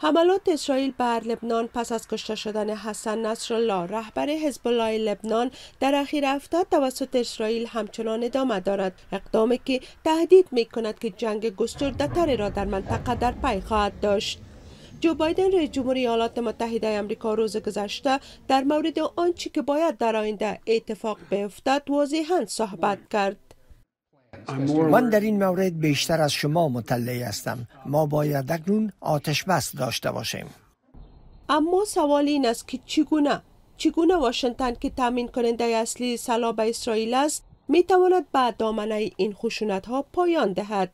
حملات اسرائیل بر لبنان پس از کشته شدن حسن نصرالله رهبر حزب الله لبنان در اخیر هفته توسط اسرائیل همچنان ادامه دارد اقدامی که تهدید می کند که جنگ گستردهتری را در منطقه در پی خواهد داشت جو بایدن رئیس جمهور ایالات متحده آمریکا روز گذشته در مورد آنچه که باید در آینده اتفاق بیفتد واضحا صحبت کرد من در این مورد بیشتر از شما مطلع هستم ما باید اکنون آتش بس داشته باشیم اما سوال این است که چگونه چگونه واشنگتن که تامین کننده اصلی به اسرائیل است می تواند به دامنه این خشونت ها پایان دهد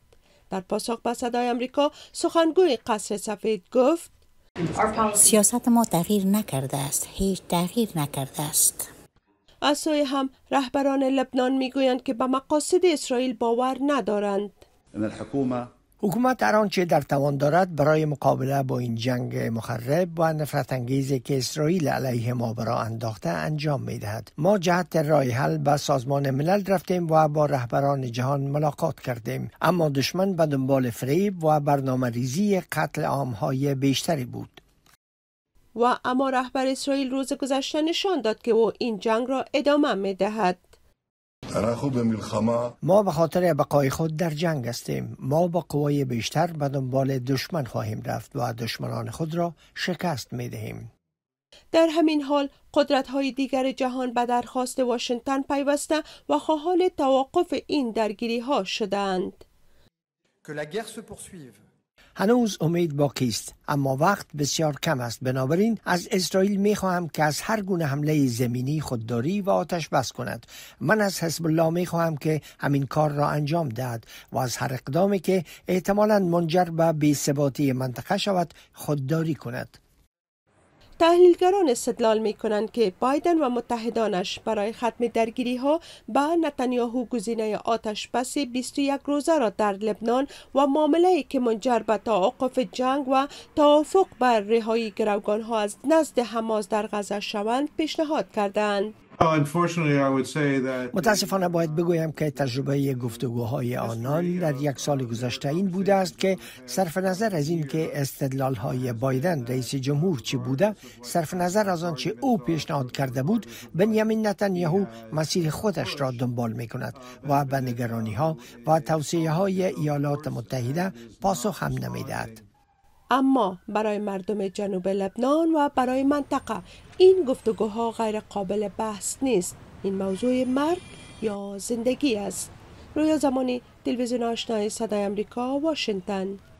در پاسخ به صدای آمریکا سخنگوی قصر سفید گفت سیاست ما تغییر نکرده است هیچ تغییر نکرده است از سوی هم رهبران لبنان میگویند که به مقاصد اسرائیل باور ندارند حکومت هر آنچه در توان دارد برای مقابله با این جنگ مخرب و نفرت انگیزی که اسرائیل علیه ما برا انداخته انجام می دهد. ما جهت رای حل به سازمان ملل رفتیم و با رهبران جهان ملاقات کردیم اما دشمن به دنبال فریب و برنامه ریزی قتل عام های بیشتری بود و اما رهبر اسرائیل روز گذشته نشان داد که او این جنگ را ادامه می دهد. ما به خاطر بقای خود در جنگ هستیم ما با قوای بیشتر به دنبال دشمن خواهیم رفت و دشمنان خود را شکست می دهیم در همین حال قدرت های دیگر جهان به درخواست واشنگتن پیوسته و خواهان توقف این درگیری ها شدند. هنوز امید باقی است اما وقت بسیار کم است بنابراین از اسرائیل خواهم که از هر گونه حمله زمینی خودداری و آتش بس کند من از حزب الله خواهم که همین کار را انجام دهد و از هر اقدامی که احتمالا منجر به بی‌ثباتی منطقه شود خودداری کند تحلیلگران استدلال می کنند که بایدن و متحدانش برای ختم درگیری ها به نتانیاهو گزینه آتش بس 21 روزه را در لبنان و معامله که منجر به توقف جنگ و توافق بر رهایی گروگان ها از نزد حماس در غزه شوند پیشنهاد کردند. متاسفانه باید بگویم که تجربه گفتگوهای آنان uh, در یک سال گذشته این بوده است که صرف نظر از اینکه که استدلال های بایدن رئیس جمهور چی بوده صرف نظر از آنچه او پیشنهاد کرده بود بنیامین نتانیاهو مسیر خودش را دنبال می کند و به نگرانی ها و توصیه های ایالات متحده پاسخ هم نمی دهد. اما برای مردم جنوب لبنان و برای منطقه این گفتگوها غیر قابل بحث نیست این موضوع مرگ یا زندگی است رویا زمانی تلویزیون آشنای صدای آمریکا، واشنگتن